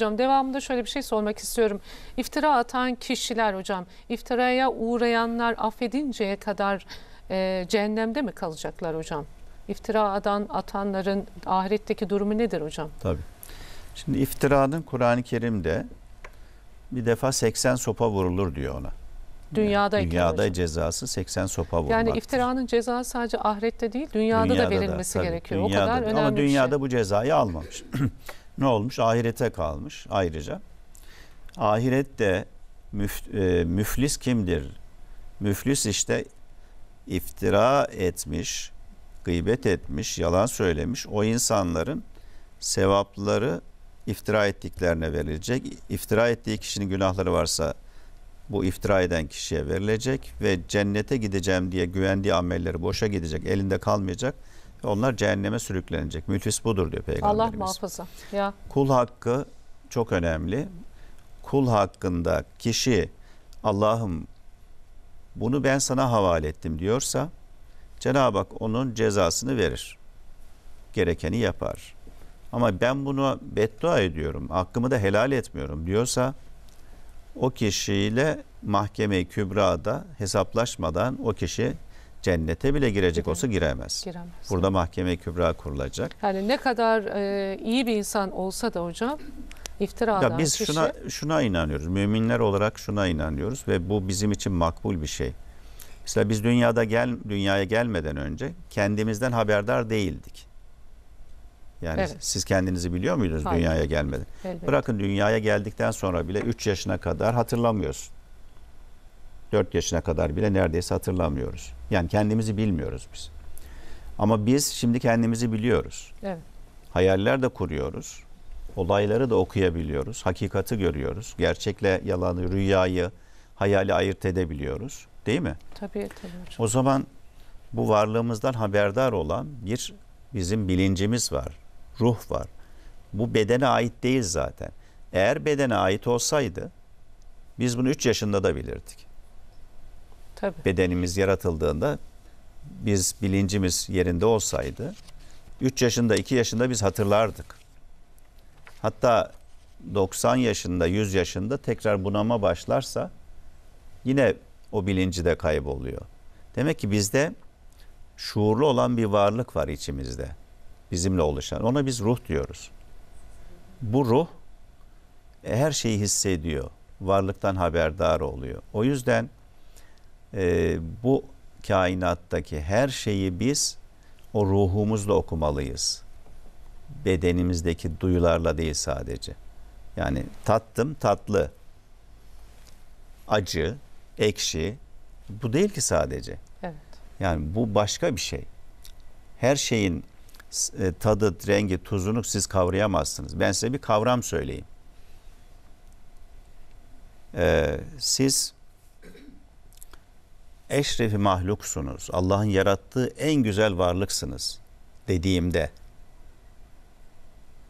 Hocam devamında şöyle bir şey sormak istiyorum. İftira atan kişiler hocam, iftiraya uğrayanlar affedinceye kadar e, cehennemde mi kalacaklar hocam? İftira atan, atanların ahiretteki durumu nedir hocam? Tabii. Şimdi iftiranın Kur'an-ı Kerim'de bir defa 80 sopa vurulur diyor ona. Dünyada yani, dünyada hocam. cezası 80 sopa vurmak. Yani iftiranın cezası sadece ahirette değil, dünyada, dünyada da verilmesi da, tabii, gerekiyor. Dünyada, o kadar önemli. Ama dünyada şey. bu cezayı almamış. ne olmuş? Ahirete kalmış ayrıca. Ahirette müf, e, müflis kimdir? Müflis işte iftira etmiş, gıybet etmiş, yalan söylemiş o insanların sevapları iftira ettiklerine verilecek. İftira ettiği kişinin günahları varsa bu iftira eden kişiye verilecek ve cennete gideceğim diye güvendiği amelleri boşa gidecek, elinde kalmayacak onlar cehenneme sürüklenecek. Müflis budur diyor Peygamberimiz. Allah muhafaza. Ya. Kul hakkı çok önemli. Kul hakkında kişi Allah'ım bunu ben sana havale ettim diyorsa Cenab-ı Hak onun cezasını verir. Gerekeni yapar. Ama ben bunu beddua ediyorum, hakkımı da helal etmiyorum diyorsa o kişiyle mahkeme-i kübrada hesaplaşmadan o kişi cennete bile girecek olsa giremez. giremez. Burada mahkeme kübra kurulacak. Yani ne kadar e, iyi bir insan olsa da hocam iftiradan ya biz kişi... şuna şuna inanıyoruz. Müminler olarak şuna inanıyoruz ve bu bizim için makbul bir şey. Mesela biz dünyada gel dünyaya gelmeden önce kendimizden haberdar değildik. Yani evet. siz kendinizi biliyor muydunuz Hayır. dünyaya gelmeden? Elbette. Bırakın dünyaya geldikten sonra bile 3 yaşına kadar hatırlamıyorsun. 4 yaşına kadar bile neredeyse hatırlamıyoruz. Yani kendimizi bilmiyoruz biz. Ama biz şimdi kendimizi biliyoruz. Evet. Hayaller de kuruyoruz. Olayları da okuyabiliyoruz. Hakikati görüyoruz. Gerçekle yalanı, rüyayı, hayali ayırt edebiliyoruz. Değil mi? Tabii tabii. O zaman bu varlığımızdan haberdar olan bir bizim bilincimiz var. Ruh var. Bu bedene ait değil zaten. Eğer bedene ait olsaydı biz bunu 3 yaşında da bilirdik. Tabii. bedenimiz yaratıldığında biz bilincimiz yerinde olsaydı 3 yaşında 2 yaşında biz hatırlardık. Hatta 90 yaşında 100 yaşında tekrar bunama başlarsa yine o bilinci de kayboluyor. Demek ki bizde şuurlu olan bir varlık var içimizde. Bizimle oluşan. Ona biz ruh diyoruz. Bu ruh e, her şeyi hissediyor. Varlıktan haberdar oluyor. O yüzden e, bu kainattaki her şeyi biz o ruhumuzla okumalıyız. Bedenimizdeki duyularla değil sadece. Yani tattım tatlı, acı, ekşi bu değil ki sadece. Evet. Yani bu başka bir şey. Her şeyin e, tadı, rengi, tuzunu siz kavrayamazsınız. Ben size bir kavram söyleyeyim. Ee, siz eşrefi mahluksunuz. Allah'ın yarattığı en güzel varlıksınız dediğimde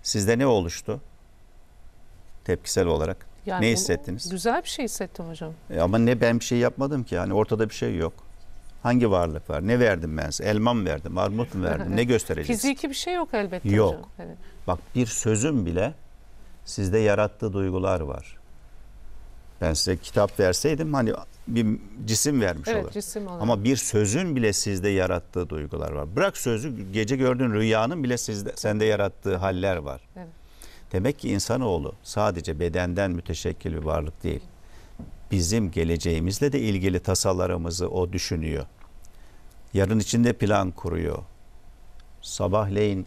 sizde ne oluştu? Tepkisel olarak. Yani ne hissettiniz? Güzel bir şey hissettim hocam. E ama ne ben bir şey yapmadım ki yani ortada bir şey yok. Hangi varlık var? Ne verdim ben size? Elmam verdim? Armut mu verdim? ne göstereceğiz? Fiziki bir şey yok elbette yok. hocam. Yok. Bak bir sözüm bile sizde yarattığı duygular var. Ben size kitap verseydim hani bir cisim vermiş evet, olur. Cisim olur. Ama bir sözün bile sizde yarattığı duygular var. Bırak sözü gece gördüğün rüyanın bile sizde sende yarattığı haller var. Evet. Demek ki insanoğlu sadece bedenden müteşekkil bir varlık değil. Bizim geleceğimizle de ilgili tasalarımızı o düşünüyor. Yarın içinde plan kuruyor. Sabahleyin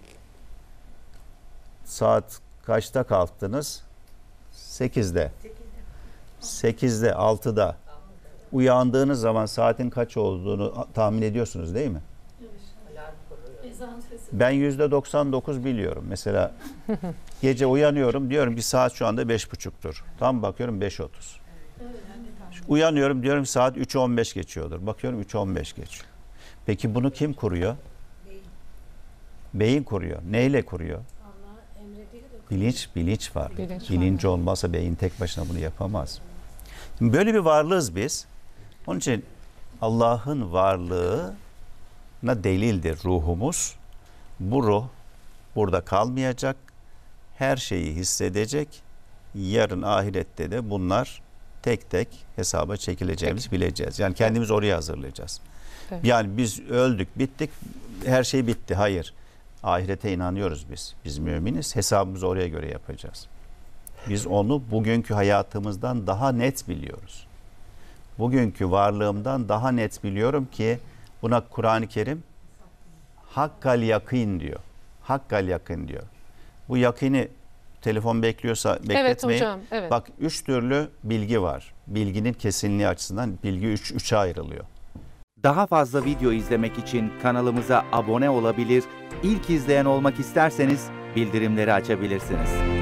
saat kaçta kalktınız? Sekizde. 8'de. 8'de, 6'da uyandığınız zaman saatin kaç olduğunu tahmin ediyorsunuz değil mi? Ben yüzde 99 biliyorum. Mesela gece uyanıyorum diyorum ki saat şu anda beş buçuktur. Tam bakıyorum 5.30. Uyanıyorum diyorum saat 3.15 geçiyordur. Bakıyorum 3.15 geçiyor. Peki bunu kim kuruyor? Beyin kuruyor. Neyle kuruyor? Bilinç, bilinç var. Bilinç, bilinç olmazsa beyin tek başına bunu yapamaz. Böyle bir varlığız biz. Onun için Allah'ın varlığına delildir ruhumuz. Bu ruh burada kalmayacak. Her şeyi hissedecek. Yarın ahirette de bunlar tek tek hesaba çekileceğimizi Peki. bileceğiz. Yani kendimiz oraya hazırlayacağız. Evet. Yani biz öldük, bittik, her şey bitti. Hayır. Ahirete inanıyoruz biz. Biz müminiz. Hesabımızı oraya göre yapacağız. Biz onu bugünkü hayatımızdan daha net biliyoruz bugünkü varlığımdan daha net biliyorum ki buna Kur'an-ı Kerim hakkal yakın diyor. Hakkal yakın diyor. Bu yakini telefon bekliyorsa bekletmeyin. Evet hocam, evet. Bak üç türlü bilgi var. Bilginin kesinliği açısından bilgi üç, üçe ayrılıyor. Daha fazla video izlemek için kanalımıza abone olabilir, İlk izleyen olmak isterseniz bildirimleri açabilirsiniz.